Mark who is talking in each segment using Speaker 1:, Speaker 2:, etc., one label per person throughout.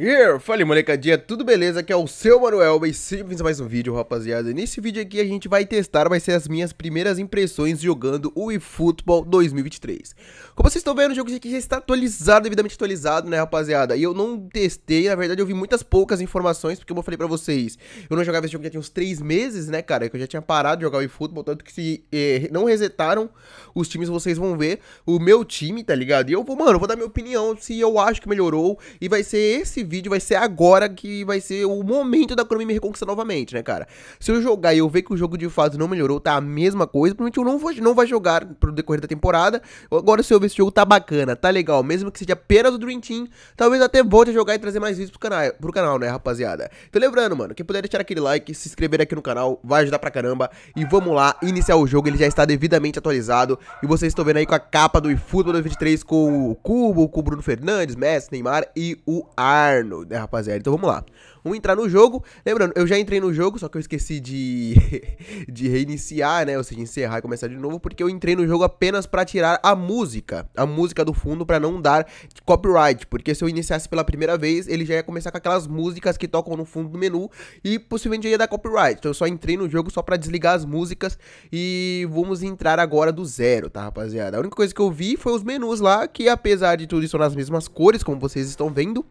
Speaker 1: Yeah, falei molecadinha, tudo beleza? Aqui é o seu Manuel, bem-vindos a mais um vídeo, rapaziada. Nesse vídeo aqui a gente vai testar, vai ser as minhas primeiras impressões jogando o eFootball 2023. Como vocês estão vendo, o jogo aqui já está atualizado, devidamente atualizado, né rapaziada? E eu não testei, na verdade eu vi muitas poucas informações, porque como eu falei pra vocês, eu não jogava esse jogo já tinha uns 3 meses, né cara? Que eu já tinha parado de jogar o eFootball, tanto que se eh, não resetaram os times, vocês vão ver o meu time, tá ligado? E eu vou, mano, vou dar minha opinião se eu acho que melhorou, e vai ser esse vídeo vai ser agora que vai ser o momento da Konami me reconquistar novamente, né, cara? Se eu jogar e eu ver que o jogo de fato não melhorou, tá a mesma coisa, provavelmente eu não vou, não vai jogar pro decorrer da temporada. Agora, se eu ver esse jogo tá bacana, tá legal, mesmo que seja apenas o Dream Team, talvez até volte a jogar e trazer mais vídeos pro canal, pro canal né, rapaziada? Então, lembrando, mano, quem puder deixar aquele like, se inscrever aqui no canal, vai ajudar pra caramba. E vamos lá, iniciar o jogo, ele já está devidamente atualizado. E vocês estão vendo aí com a capa do eFootball 2023 com o Cubo, com o Bruno Fernandes, Messi, Neymar e o Ar inferno, né, rapaziada? Então vamos lá. Vamos entrar no jogo. Lembrando, eu já entrei no jogo, só que eu esqueci de, de reiniciar, né? Ou seja, encerrar e começar de novo, porque eu entrei no jogo apenas para tirar a música, a música do fundo, para não dar copyright. Porque se eu iniciasse pela primeira vez, ele já ia começar com aquelas músicas que tocam no fundo do menu e possivelmente ia dar copyright. Então eu só entrei no jogo só para desligar as músicas e vamos entrar agora do zero, tá, rapaziada? A única coisa que eu vi foi os menus lá, que apesar de tudo são nas mesmas cores, como vocês estão vendo.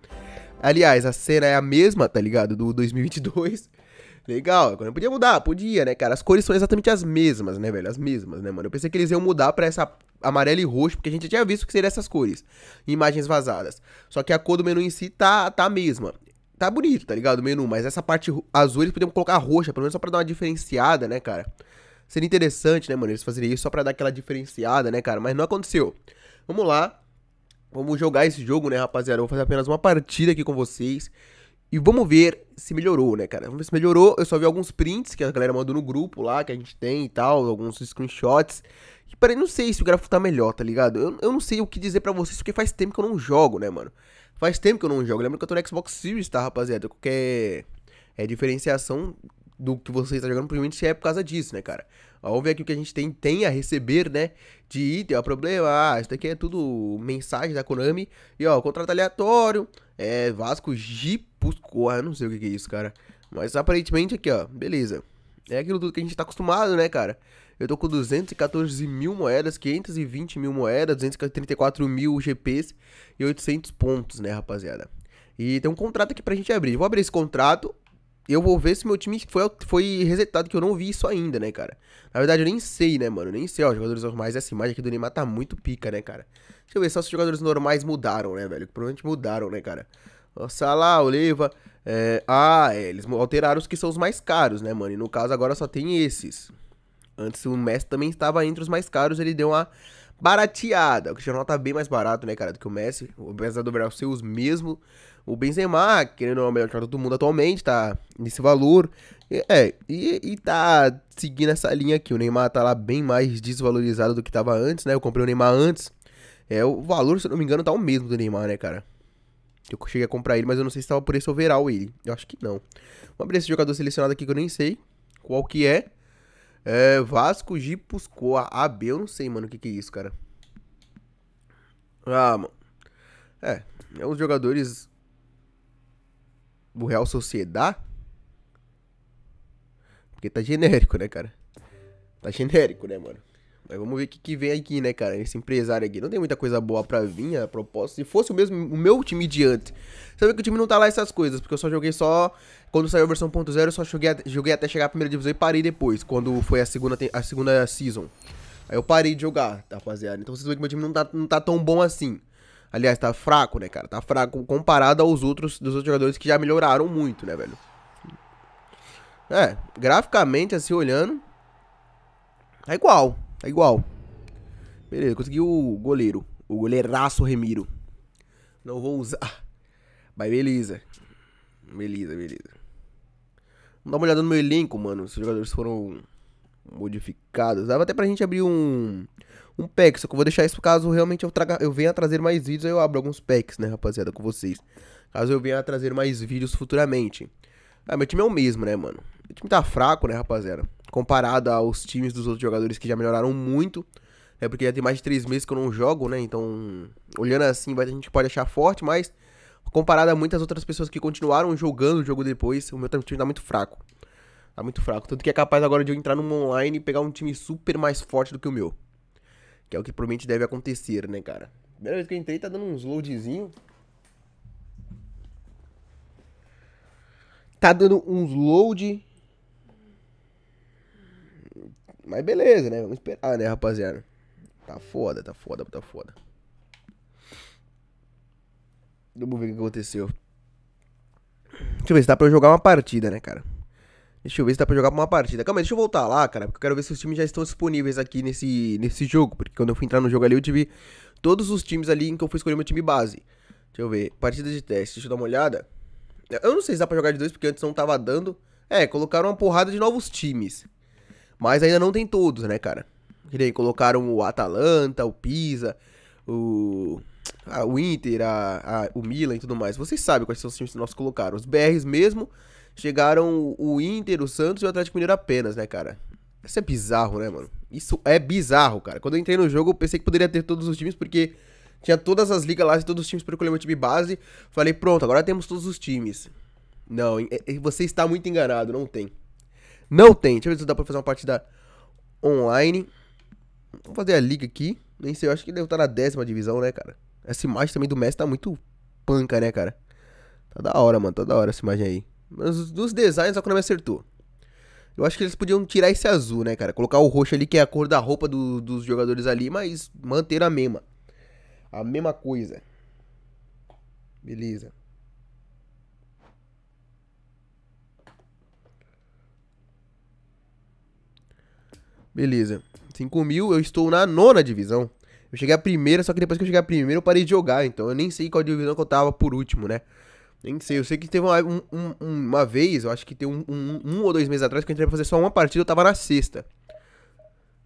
Speaker 1: Aliás, a cena é a mesma, tá ligado? Do 2022. Legal, é quando podia mudar, podia, né, cara? As cores são exatamente as mesmas, né, velho? As mesmas, né, mano? Eu pensei que eles iam mudar para essa amarelo e roxo, porque a gente já tinha visto que seria essas cores imagens vazadas. Só que a cor do menu em si tá, tá a mesma. Tá bonito, tá ligado? O menu, mas essa parte azul eles podiam colocar roxa, pelo menos só pra dar uma diferenciada, né, cara? Seria interessante, né, mano? Eles fazerem isso só pra dar aquela diferenciada, né, cara? Mas não aconteceu. Vamos lá. Vamos jogar esse jogo, né, rapaziada? Eu vou fazer apenas uma partida aqui com vocês. E vamos ver se melhorou, né, cara? Vamos ver se melhorou. Eu só vi alguns prints que a galera mandou no grupo lá, que a gente tem e tal, alguns screenshots. E peraí, não sei se o gráfico tá melhor, tá ligado? Eu, eu não sei o que dizer para vocês, porque faz tempo que eu não jogo, né, mano? Faz tempo que eu não jogo. Lembra que eu tô no Xbox Series, tá, rapaziada? Qualquer é, é, diferenciação do que você está jogando, provavelmente é por causa disso, né, cara? Vamos ver aqui o que a gente tem, tem a receber, né? De item, ó, problema, ah, isso daqui é tudo mensagem da Konami. E ó, contrato aleatório, é Vasco Gipuzkoa, não sei o que, que é isso, cara. Mas aparentemente aqui, ó, beleza. É aquilo tudo que a gente tá acostumado, né, cara? Eu tô com 214 mil moedas, 520 mil moedas, 234 mil GPs e 800 pontos, né, rapaziada? E tem um contrato aqui pra gente abrir. vou abrir esse contrato eu vou ver se meu time foi, foi resetado, que eu não vi isso ainda, né, cara? Na verdade, eu nem sei, né, mano? nem sei, ó, os jogadores normais, essa imagem aqui do Neymar tá muito pica, né, cara? Deixa eu ver só se os jogadores normais mudaram, né, velho? Provavelmente mudaram, né, cara? Nossa, Salah, Oliva... É... Ah, é, eles alteraram os que são os mais caros, né, mano? E no caso, agora só tem esses. Antes o Messi também estava entre os mais caros, ele deu uma barateada. O Cristiano tá bem mais barato, né, cara, do que o Messi. o do Brasil ser os mesmos o Benzema, querendo é o melhor jogador do mundo atualmente, tá nesse valor. é, e, e tá seguindo essa linha aqui. O Neymar tá lá bem mais desvalorizado do que tava antes, né? Eu comprei o Neymar antes. É, o valor, se eu não me engano, tá o mesmo do Neymar, né, cara? Eu cheguei a comprar ele, mas eu não sei se tava por esse overall ele. Eu acho que não. Vamos abrir esse jogador selecionado aqui que eu nem sei qual que é. É Vasco Gipuscoa AB, eu não sei, mano, o que que é isso, cara. Ah, mano. É, é uns jogadores o Real sociedade Porque tá genérico, né, cara? Tá genérico, né, mano? Mas vamos ver o que, que vem aqui, né, cara? Esse empresário aqui. Não tem muita coisa boa pra vir, a propósito. Se fosse o mesmo o meu time de antes. Sabe que o time não tá lá essas coisas, porque eu só joguei só. Quando saiu a versão 1.0, eu só joguei, joguei até chegar à primeira divisão e parei depois, quando foi a segunda, a segunda season. Aí eu parei de jogar, rapaziada. Então vocês veem que meu time não tá, não tá tão bom assim. Aliás, tá fraco, né, cara? Tá fraco comparado aos outros dos outros jogadores que já melhoraram muito, né, velho? É, graficamente, assim, olhando, tá igual, tá igual. Beleza, consegui o goleiro, o goleiraço Remiro. Não vou usar, mas beleza. Beleza, beleza. Vamos dar uma olhada no meu elenco, mano, se os jogadores foram modificados. Dava até pra gente abrir um um pack. Só que eu vou deixar isso caso realmente eu, traga, eu venha trazer mais vídeos, aí eu abro alguns packs, né, rapaziada, com vocês. Caso eu venha trazer mais vídeos futuramente. Ah, meu time é o mesmo, né, mano? Meu time tá fraco, né, rapaziada? Comparado aos times dos outros jogadores que já melhoraram muito. É porque já tem mais de 3 meses que eu não jogo, né? Então, olhando assim, a gente pode achar forte, mas comparado a muitas outras pessoas que continuaram jogando o jogo depois, o meu time tá muito fraco. Tá muito fraco. Tanto que é capaz agora de eu entrar num online e pegar um time super mais forte do que o meu. Que é o que provavelmente deve acontecer, né, cara? Primeira vez que eu entrei, tá dando uns loadzinho. Tá dando uns load. Mas beleza, né? Vamos esperar, né, rapaziada? Tá foda, tá foda, tá foda. Vamos ver o que aconteceu. Deixa eu ver se dá pra eu jogar uma partida, né, cara? Deixa eu ver se dá pra jogar pra uma partida. Calma aí, deixa eu voltar lá, cara, porque eu quero ver se os times já estão disponíveis aqui nesse, nesse jogo. Porque quando eu fui entrar no jogo ali, eu tive todos os times ali em que eu fui escolher meu time base. Deixa eu ver, partida de teste, deixa eu dar uma olhada. Eu não sei se dá pra jogar de dois, porque antes não tava dando. É, colocaram uma porrada de novos times. Mas ainda não tem todos, né, cara? Que nem colocaram o Atalanta, o Pisa, o a, o Inter, a, a, o Milan e tudo mais. Vocês sabem quais são os times que nós colocaram. Os BRs mesmo chegaram o Inter, o Santos e o Atlético Mineiro apenas, né, cara? Isso é bizarro, né, mano? Isso é bizarro, cara. Quando eu entrei no jogo, eu pensei que poderia ter todos os times, porque tinha todas as ligas lá e todos os times para escolher meu time base. Falei, pronto, agora temos todos os times. Não, você está muito enganado, não tem. Não tem. Deixa eu ver se dá pra fazer uma partida online. Vamos fazer a liga aqui. Nem sei, eu acho que deve estar na décima divisão, né, cara? Essa imagem também do Messi tá muito panca, né, cara? Tá da hora, mano. Tá da hora essa imagem aí. Mas dos designs, a Konami acertou. Eu acho que eles podiam tirar esse azul, né, cara? Colocar o roxo ali, que é a cor da roupa do, dos jogadores ali, mas manter a mesma. A mesma coisa. Beleza. Beleza. 5 mil, eu estou na nona divisão. Eu cheguei a primeira, só que depois que eu cheguei a primeira eu parei de jogar, então eu nem sei qual divisão que eu tava por último, né? Nem sei, eu sei que teve uma, um, um, uma vez, eu acho que tem um, um, ou dois meses atrás que eu entrei pra fazer só uma partida, eu tava na sexta.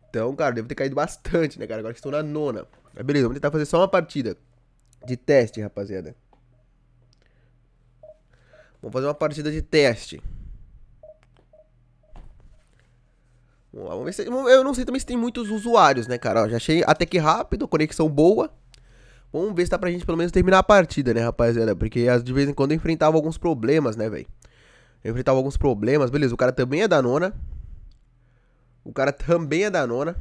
Speaker 1: Então, cara, devo ter caído bastante, né, cara? Agora que estou na nona. Mas beleza, vamos tentar fazer só uma partida de teste, rapaziada. Vamos fazer uma partida de teste. Vamos lá, vamos ver se, eu não sei também se tem muitos usuários, né, cara? Ó, já achei até que rápido, conexão boa. Vamos ver se dá pra gente pelo menos terminar a partida, né, rapaziada? Porque de vez em quando eu enfrentava alguns problemas, né, velho? Eu enfrentava alguns problemas. Beleza, o cara também é da nona. O cara também é da nona.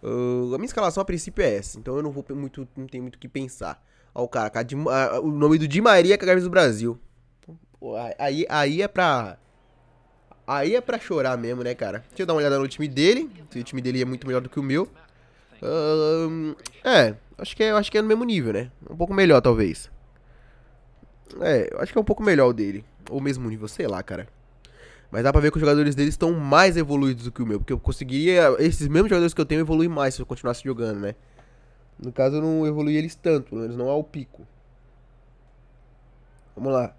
Speaker 1: Uh, a minha escalação a princípio é essa, então eu não vou muito, não tenho muito o que pensar. Ó, o cara, ah, o nome do Di Maria com a camisa do Brasil. Pô, aí, aí é pra. Aí é pra chorar mesmo, né, cara? Deixa eu dar uma olhada no time dele. O time dele é muito melhor do que o meu. Um, é, acho que é, acho que é no mesmo nível, né? Um pouco melhor, talvez. É, acho que é um pouco melhor o dele. Ou mesmo nível, sei lá, cara. Mas dá pra ver que os jogadores dele estão mais evoluídos do que o meu. Porque eu conseguiria, esses mesmos jogadores que eu tenho, evoluir mais se eu continuasse jogando, né? No caso, eu não evoluí eles tanto, pelo menos não ao pico. Vamos lá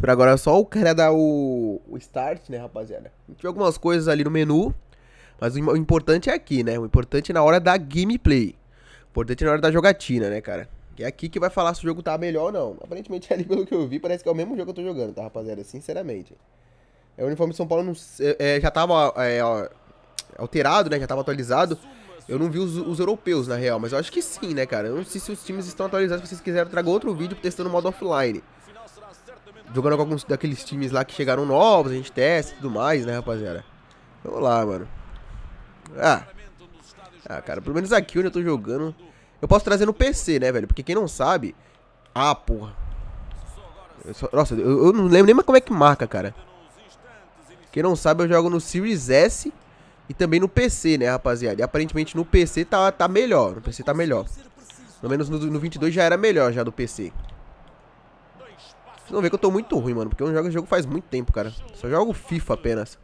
Speaker 1: agora agora só o cara dar o, o start, né, rapaziada? A gente algumas coisas ali no menu, mas o importante é aqui, né? O importante é na hora da gameplay. O importante é na hora da jogatina, né, cara? Que é aqui que vai falar se o jogo tá melhor ou não. Aparentemente, ali pelo que eu vi, parece que é o mesmo jogo que eu tô jogando, tá, rapaziada? Sinceramente. É, o uniforme de São Paulo não, é, é, já tava é, ó, alterado, né? Já tava atualizado. Eu não vi os, os, europeus, na real, mas eu acho que sim, né, cara? Eu não sei se os times estão atualizados. Se vocês quiserem, eu trago outro vídeo testando o modo offline jogando com alguns daqueles times lá que chegaram novos, a gente testa e tudo mais, né, rapaziada? Vamos lá, mano. Ah. Ah, cara, pelo menos aqui onde eu tô jogando, eu posso trazer no PC, né, velho? Porque quem não sabe... Ah, porra. Eu só... Nossa, eu, eu, não lembro nem mais como é que marca, cara. Quem não sabe, eu jogo no Series S e também no PC, né, rapaziada? E aparentemente no PC tá, tá melhor, no PC tá melhor. Pelo menos no, no 22 já era melhor já do PC. Vocês vão ver que eu tô muito ruim, mano, porque eu não jogo esse jogo faz muito tempo, cara. Só jogo FIFA apenas.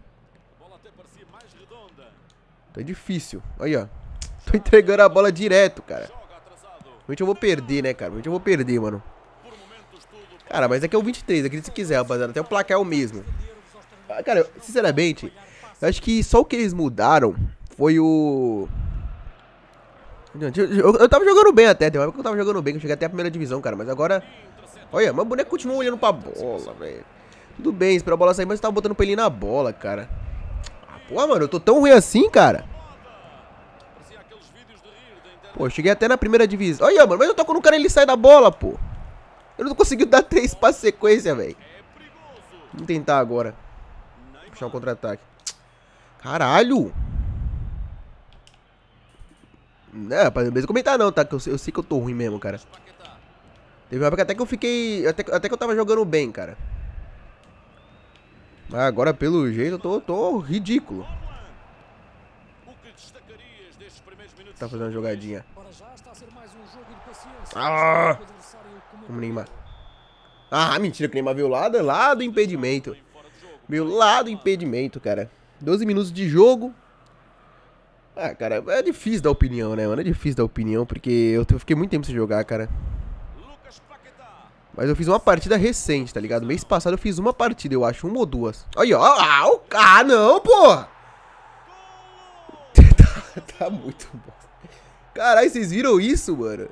Speaker 1: Tá difícil. Aí, ó. Tô entregando a bola direto, cara. Realmente eu vou perder, né, cara? Realmente eu vou perder, mano. Cara, mas aqui é, é o 23, acredita se quiser, rapaziada. Até o placar é o mesmo. Ah, cara, sinceramente, eu acho que só o que eles mudaram foi o... Eu, eu, eu tava jogando bem até, tem uma época que eu tava jogando bem, que eu cheguei até a primeira divisão, cara. Mas agora Olha, mas o boneco continua olhando pra bola, velho. Tudo bem, espera a bola sair, mas você tava botando pra ele na bola, cara. Ah, pô, mano, eu tô tão ruim assim, cara. Pô, cheguei até na primeira divisão. Olha, mano, mas eu toco no cara e ele sai da bola, pô. Eu não consegui dar três pra sequência, velho. Vamos tentar agora. Puxar o um contra-ataque. Caralho! Não, rapaz, não precisa comentar não, tá? Que eu sei que eu tô ruim mesmo, cara. Teve uma época até que eu fiquei. Até, até que eu tava jogando bem, cara. Mas agora, pelo jeito, eu tô, tô ridículo. Tá fazendo uma jogadinha. Ah! Como Neymar. Ah, mentira, que o Neymar veio lá, lá do impedimento. Veio lá do impedimento, cara. 12 minutos de jogo. Ah, cara, é difícil dar opinião, né, mano? É difícil dar opinião, porque eu fiquei muito tempo sem jogar, cara. Mas eu fiz uma partida recente, tá ligado? Mês passado eu fiz uma partida, eu acho, uma ou duas. Aí, ó. Ah, o... ah não, pô! tá, tá muito bom. Caralho, vocês viram isso, mano?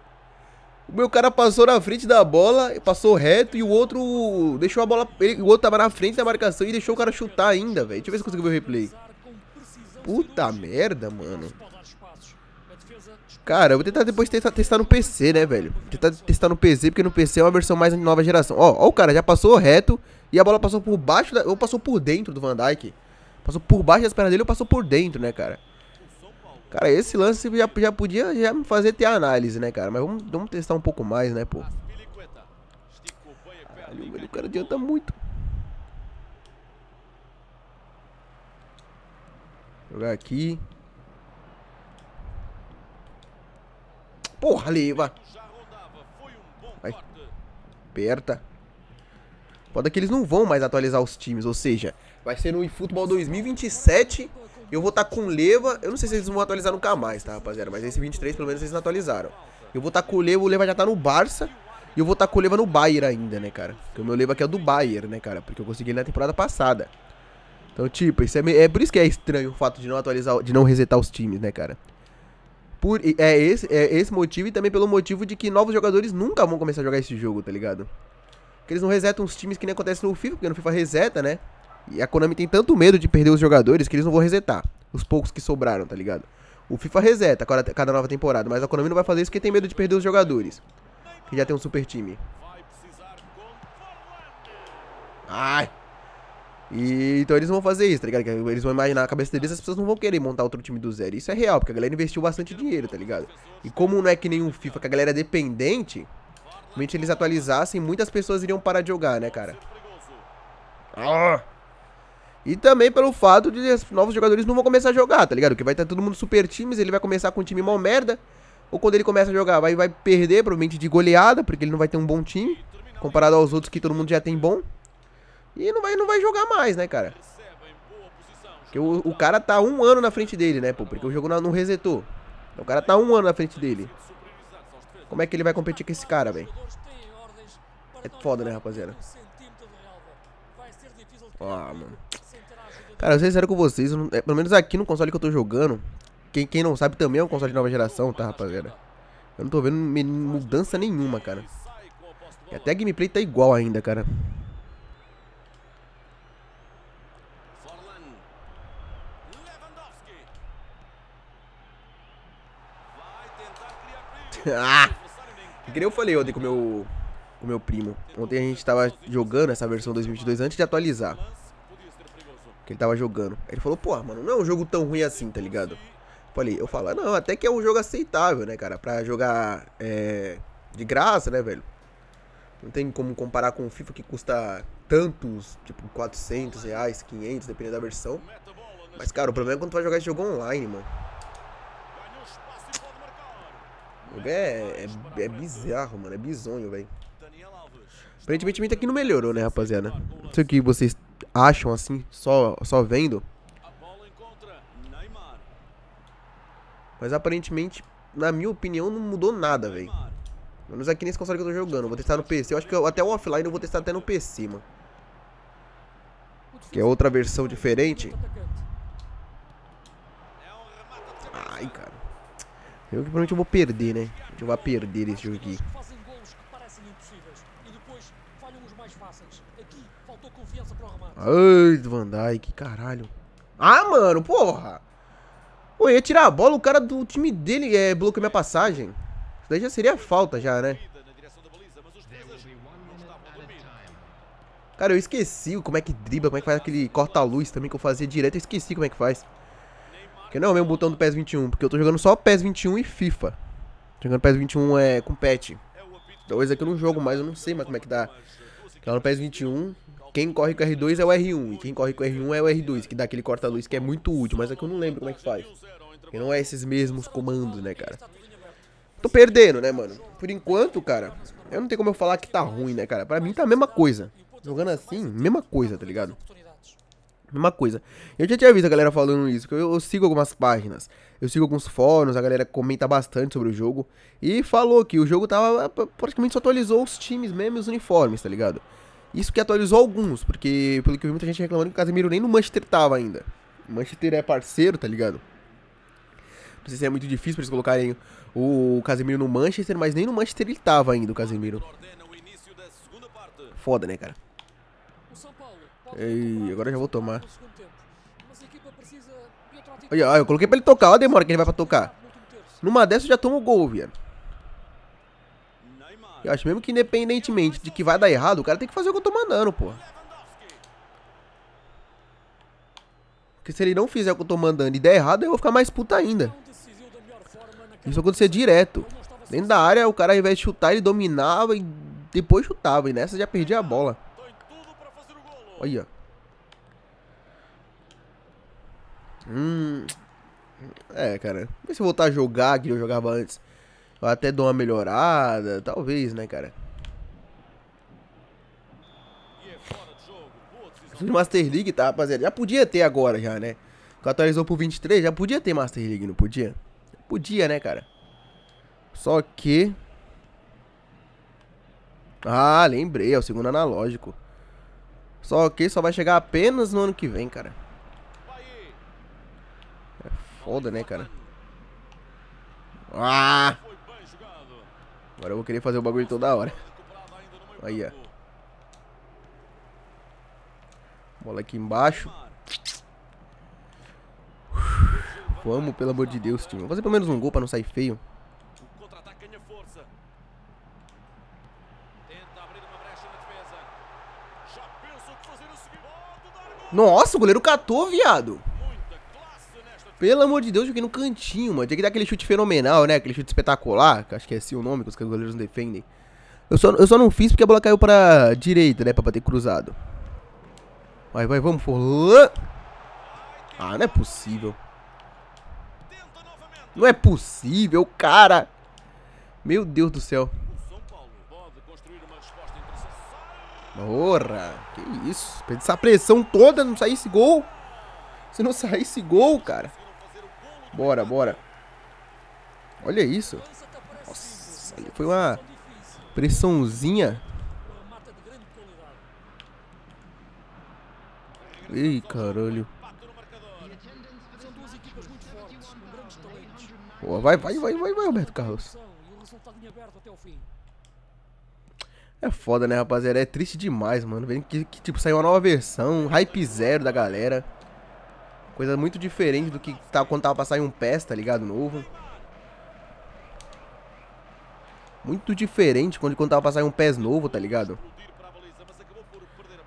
Speaker 1: O meu cara passou na frente da bola, passou reto e o outro deixou a bola. Ele, o outro tava na frente da marcação e deixou o cara chutar ainda, velho. Deixa eu ver se eu consigo ver o replay. Puta merda, mano. Cara, eu vou tentar depois testar no PC, né, velho? Tentar testar no PC, porque no PC é uma versão mais nova geração. Ó, ó o cara já passou reto e a bola passou por baixo, da, ou passou por dentro do Van Dyke? Passou por baixo das pernas dele ou passou por dentro, né, cara? Cara, esse lance já, já podia já me fazer ter análise, né, cara? Mas vamos, vamos testar um pouco mais, né, pô? Caralho, velho, o cara adianta muito. Jogar aqui. Porra, Leva, Vai. Aperta. Foda que eles não vão mais atualizar os times, ou seja, vai ser no eFootball 2027. Eu vou estar tá com Leva, eu não sei se eles vão atualizar nunca mais, tá, rapaziada? Mas esse 23, pelo menos, eles não atualizaram. Eu vou estar tá com o Leva, o Leva já tá no Barça. E eu vou estar tá com o Leva no Bayern ainda, né, cara? Porque o meu Leva aqui é do Bayern, né, cara? Porque eu consegui ele na temporada passada. Então, tipo, isso é, meio... é por isso que é estranho o fato de não atualizar, de não resetar os times, né, cara? Por, é, esse, é esse motivo e também pelo motivo de que novos jogadores nunca vão começar a jogar esse jogo, tá ligado? Porque eles não resetam os times que nem acontece no FIFA, porque no FIFA reseta, né? E a Konami tem tanto medo de perder os jogadores que eles não vão resetar. Os poucos que sobraram, tá ligado? O FIFA reseta cada nova temporada, mas a Konami não vai fazer isso porque tem medo de perder os jogadores. Que já tem um super time. Ai! E, então eles vão fazer isso, tá ligado? Eles vão imaginar a cabeça deles, as pessoas não vão querer montar outro time do zero. Isso é real, porque a galera investiu bastante dinheiro, tá ligado? E como não é que nenhum FIFA, que a galera é dependente, realmente eles atualizassem, muitas pessoas iriam parar de jogar, né, cara? Ah! E também pelo fato de novos jogadores não vão começar a jogar, tá ligado? Porque vai estar todo mundo super times, ele vai começar com um time mó merda. Ou quando ele começa a jogar, vai, vai perder, provavelmente, de goleada, porque ele não vai ter um bom time. Comparado aos outros que todo mundo já tem bom. E não vai, não vai jogar mais, né, cara? Porque o, o cara tá um ano na frente dele, né, pô? Porque o jogo não, resetou. Então, o cara tá um ano na frente dele. Como é que ele vai competir com esse cara, velho? É foda, né, rapaziada? Ó, ah, mano. Cara, eu ser sincero com vocês, não, é, pelo menos aqui no console que eu tô jogando, quem, quem não sabe também é um console de nova geração, tá, rapaziada? Eu não tô vendo mudança nenhuma, cara. E até a gameplay tá igual ainda, cara. ah! Que eu falei ontem com meu, o meu primo. Ontem a gente tava jogando essa versão 2022 antes de atualizar. Que ele tava jogando. Aí ele falou, pô, mano, não é um jogo tão ruim assim, tá ligado? Falei, eu falo, ah, não, até que é um jogo aceitável, né, cara? Pra jogar é, de graça, né, velho? Não tem como comparar com o FIFA que custa tantos, tipo, 400 reais, 500, dependendo da versão. Mas, cara, o problema é quando tu vai jogar esse jogo online, mano. O é, é, é bizarro, mano. É bizonho, velho. Aparentemente aqui não melhorou, né, rapaziada? Não sei o que vocês acham, assim, só, só vendo. Mas aparentemente, na minha opinião, não mudou nada, velho. Pelo menos aqui nesse console que eu tô jogando. Vou testar no PC. Eu acho que eu, até o offline eu vou testar até no PC, mano. Que é outra versão diferente. Ai, cara. Jogo que provavelmente eu vou perder, né? A gente vai perder esse jogo aqui. Ai, Van Dijk, caralho. Ah, mano, porra. Pô, ia tirar a bola, o cara do time dele é, bloqueou minha passagem. Isso daí já seria falta já, né? Cara, eu esqueci como é que dribla, como é que faz aquele corta-luz também que eu fazia direto. Eu esqueci como é que faz. Que não é o mesmo botão do PES 21, porque eu tô jogando só PES 21 e FIFA. Tô jogando PES 21 é, com patch. Talvez aqui eu não jogo mais, eu não sei mais como é que dá. Lá tá no PES 21, quem corre com R2 é o R1, e quem corre com R1 é o R2, que dá aquele corta-luz que é muito útil, mas aqui eu não lembro como é que faz. Porque não é esses mesmos comandos, né, cara. Tô perdendo, né, mano. Por enquanto, cara, eu não tenho como eu falar que tá ruim, né, cara. Pra mim tá a mesma coisa. Jogando assim, mesma coisa, tá ligado? Mesma coisa. Eu já tinha visto a galera falando isso, porque eu, eu sigo algumas páginas, eu sigo alguns fóruns, a galera comenta bastante sobre o jogo. E falou que o jogo tava. É, praticamente só atualizou os times mesmo e os uniformes, tá ligado? Isso que atualizou alguns, porque pelo que eu vi muita gente reclamando que o Casemiro nem no Manchester tava ainda. O Manchester é parceiro, tá ligado? Não sei se é muito difícil pra eles colocarem o Casemiro no Manchester, mas nem no Manchester ele tava ainda, o Casemiro. Foda, né, cara? Ei, agora eu já vou tomar. Olha, olha, eu coloquei pra ele tocar. Olha a demora que ele vai pra tocar. Numa dessa eu já tomo o gol, velho. Eu acho mesmo que independentemente de que vai dar errado, o cara tem que fazer o que eu tô mandando, pô. Porque se ele não fizer o que eu tô mandando e der errado, eu vou ficar mais puta ainda. Isso aconteceu direto. Dentro da área, o cara ao invés de chutar, ele dominava e depois chutava. E nessa já perdia a bola. Olha. Hum. É, cara. Vê se eu voltar a jogar que eu jogava antes. Eu até dou uma melhorada. Talvez, né, cara? Master League, tá, rapaziada? Já podia ter agora, já, né? Que atualizou pro 23, já podia ter Master League, não podia? Podia, né, cara? Só que... Ah, lembrei, é o segundo analógico. Só que só vai chegar apenas no ano que vem, cara. É foda, né, cara? Ah! Agora eu vou querer fazer o bagulho toda hora. Aí, ó. Bola aqui embaixo. Vamos, pelo amor de Deus, time. Vou fazer pelo menos um gol pra não sair feio. Nossa, o goleiro catou, viado. Pelo amor de Deus, joguei no cantinho, mano. tinha que dar aquele chute fenomenal, né? Aquele chute espetacular, que acho que é assim o nome, que os goleiros não defendem. Eu só, eu só não fiz porque a bola caiu pra direita, né? Pra bater cruzado. Vai, vai, vamos, Forlan. Ah, não é possível. Não é possível, cara. Meu Deus do céu. Porra, que isso. essa pressão toda, não sair esse gol. Se não sair esse gol, cara. Bora, bora. Olha isso. Nossa, foi uma pressãozinha. Ei, caralho. Boa, vai, vai, vai, vai, vai, Alberto Carlos. É foda, né, rapaziada? É triste demais, mano. Vendo que, que, tipo, saiu uma nova versão, um hype zero da galera. Coisa muito diferente do que tá, quando tava pra sair um PES, tá ligado? Novo. Muito diferente quando, quando tava pra sair um PES novo, tá ligado?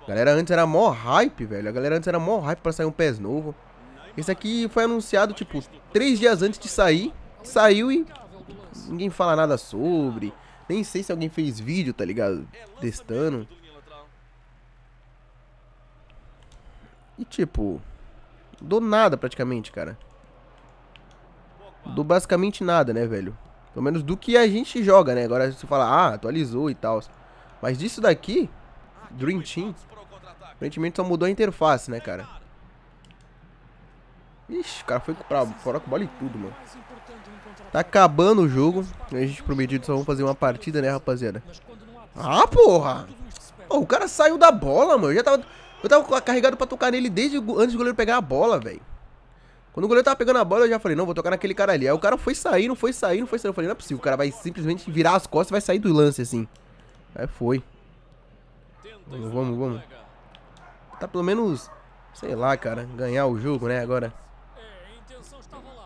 Speaker 1: A galera antes era mó hype, velho. A galera antes era mó hype pra sair um PES novo. Esse aqui foi anunciado, tipo, três dias antes de sair. Saiu e ninguém fala nada sobre. Nem sei se alguém fez vídeo, tá ligado? É, Testando. E tipo, do nada praticamente, cara. Do basicamente nada, né, velho? Pelo menos do que a gente joga, né? Agora você fala, ah, atualizou e tal. Mas disso daqui, ah, Dream Team, aparentemente só mudou a interface, né, cara? Ixi, o cara foi pra fora com bola e tudo, mano. Tá acabando o jogo. A gente prometido só vamos fazer uma partida, né, rapaziada? Ah, porra! Oh, o cara saiu da bola, mano. Eu já tava, eu tava carregado pra tocar nele desde antes do goleiro pegar a bola, velho. Quando o goleiro tava pegando a bola, eu já falei, não, vou tocar naquele cara ali. Aí o cara foi sair, não foi sair, não foi sair. Eu falei, não é possível, o cara vai simplesmente virar as costas e vai sair do lance, assim. Aí foi. Vamos, vamos, vamos. Tá pelo menos, sei lá, cara, ganhar o jogo, né, agora.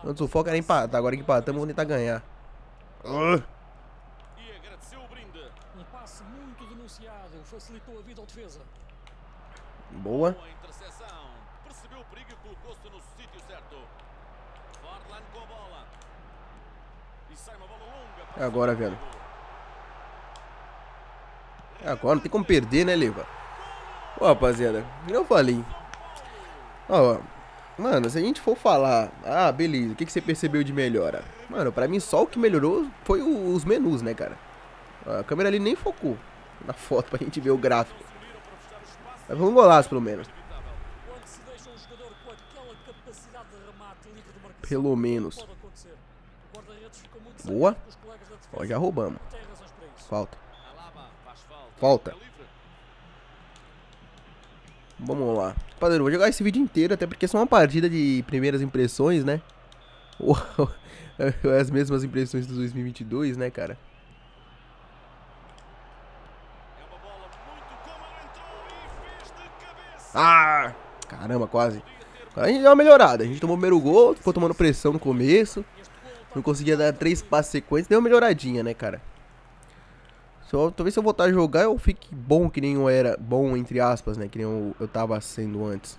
Speaker 1: Antes o foco era empatar, agora que empatamos, vamos tentar tá ganhar. E agradeceu o Um passe muito denunciado, facilitou a vida ao defesa. Boa. Boa interseção. Percebeu o perigo e colocou-se no sítio certo. com a bola. E sai uma bola longa. É agora, velho. É agora, não tem como perder, né, Leva? Ô, rapaziada, eu falei. Ó, ó. Mano, se a gente for falar, ah, beleza, o que, que você percebeu de melhora? Mano, pra mim só o que melhorou foi o, os menus, né, cara? A câmera ali nem focou na foto pra gente ver o gráfico. Mas vamos um golaço, pelo menos. Pelo menos. Boa. Ó, já roubamos. Falta. Falta. Vamos lá. Padre, vou jogar esse vídeo inteiro, até porque só uma partida de primeiras impressões, né? Uau, as mesmas impressões do 2022, né, cara? Ah! Caramba, quase. A gente deu uma melhorada. A gente tomou o primeiro gol, ficou tomando pressão no começo. Não conseguia dar três passes sequentes. Deu uma melhoradinha, né, cara? Eu, talvez se eu voltar a jogar eu fique bom que nem eu era. Bom, entre aspas, né? Que nem eu, eu tava sendo antes.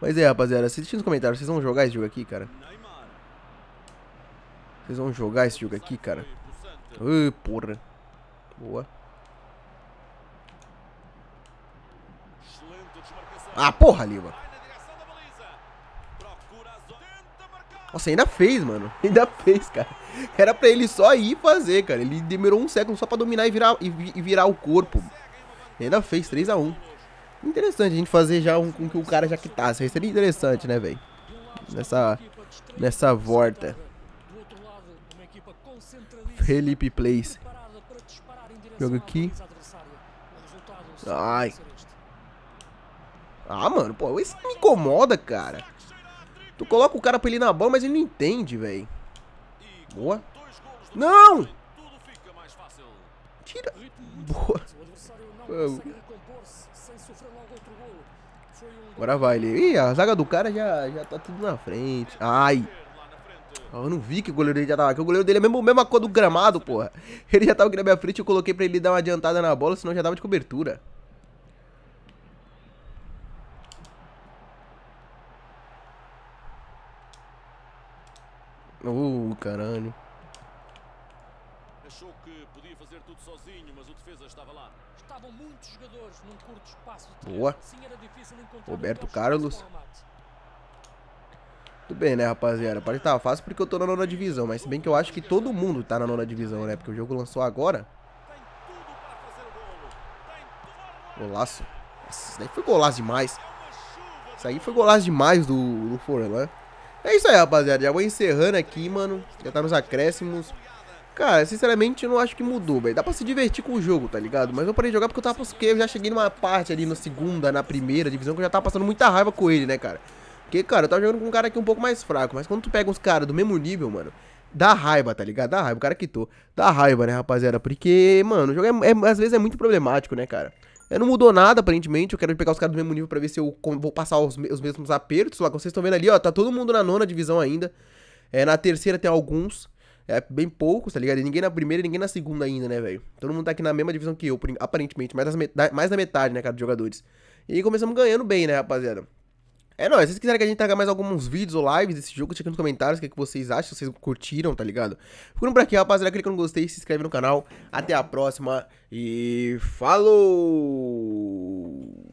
Speaker 1: Mas é, rapaziada, se deixa nos comentários, vocês vão jogar esse jogo aqui, cara? Vocês vão jogar esse jogo aqui, cara? Ui, porra. Boa. Ah, porra, Lima. Nossa, ainda fez, mano. Ainda fez, cara. Era pra ele só ir fazer, cara. Ele demorou um século só pra dominar e virar, e, e virar o corpo. E ainda fez 3x1. Interessante a gente fazer já um com que o cara já quitasse. Isso seria é interessante, né, velho? Nessa, nessa volta. Felipe Place. Joga aqui. Ai. Ah, mano, pô, isso me incomoda, cara. Tu coloca o cara pra ele ir na bola, mas ele não entende, velho. Boa. Não! Tira. Boa. Agora vai ele. Ih, a zaga do cara já, já tá tudo na frente. Ai. Ah, eu não vi que o goleiro dele já tava aqui. O goleiro dele é mesmo, mesma cor do gramado, porra. Ele já tava aqui na minha frente, eu coloquei pra ele dar uma adiantada na bola, senão já tava de cobertura. Uh, caralho. Achou que podia fazer tudo sozinho, mas o defesa estava lá. Estavam muitos jogadores num curto espaço de Boa. Roberto Carlos. Tudo bem, né, rapaziada? Parece que tava tá fácil porque eu tô na nona divisão, mas se bem que eu acho que todo mundo tá na nona divisão, né? Porque o jogo lançou agora. Golaço. Nossa, isso daí foi golaço demais. É isso aí foi golaço demais do, do Forlan. É isso aí, rapaziada. Já vou encerrando aqui, mano. Já tá nos acréscimos. Cara, sinceramente, eu não acho que mudou, velho. Dá pra se divertir com o jogo, tá ligado? Mas eu parei de jogar porque eu tava. Porque eu já cheguei numa parte ali na segunda, na primeira divisão, que eu já tava passando muita raiva com ele, né, cara? Porque, cara, eu tava jogando com um cara aqui um pouco mais fraco. Mas quando tu pega uns caras do mesmo nível, mano, dá raiva, tá ligado? Dá raiva. O cara quitou. Dá raiva, né, rapaziada? Porque, mano, o jogo é, é, às vezes é muito problemático, né, cara? É, não mudou nada, aparentemente. Eu quero pegar os caras do mesmo nível pra ver se eu vou passar os, os mesmos apertos lá. Como vocês estão vendo ali, ó, tá todo mundo na nona divisão ainda. É, na terceira tem alguns. É, bem poucos, tá ligado? E ninguém na primeira e ninguém na segunda ainda, né, velho? Todo mundo tá aqui na mesma divisão que eu, aparentemente. Mais, das mais da metade, né, cara, de jogadores. E começamos ganhando bem, né, rapaziada? É, não, se vocês quiserem que a gente traga mais alguns vídeos ou lives desse jogo, deixa aqui nos comentários o que, é que vocês acham, se vocês curtiram, tá ligado? Ficando por aqui, rapaziada, clica no gostei, se inscreve no canal, até a próxima e falou!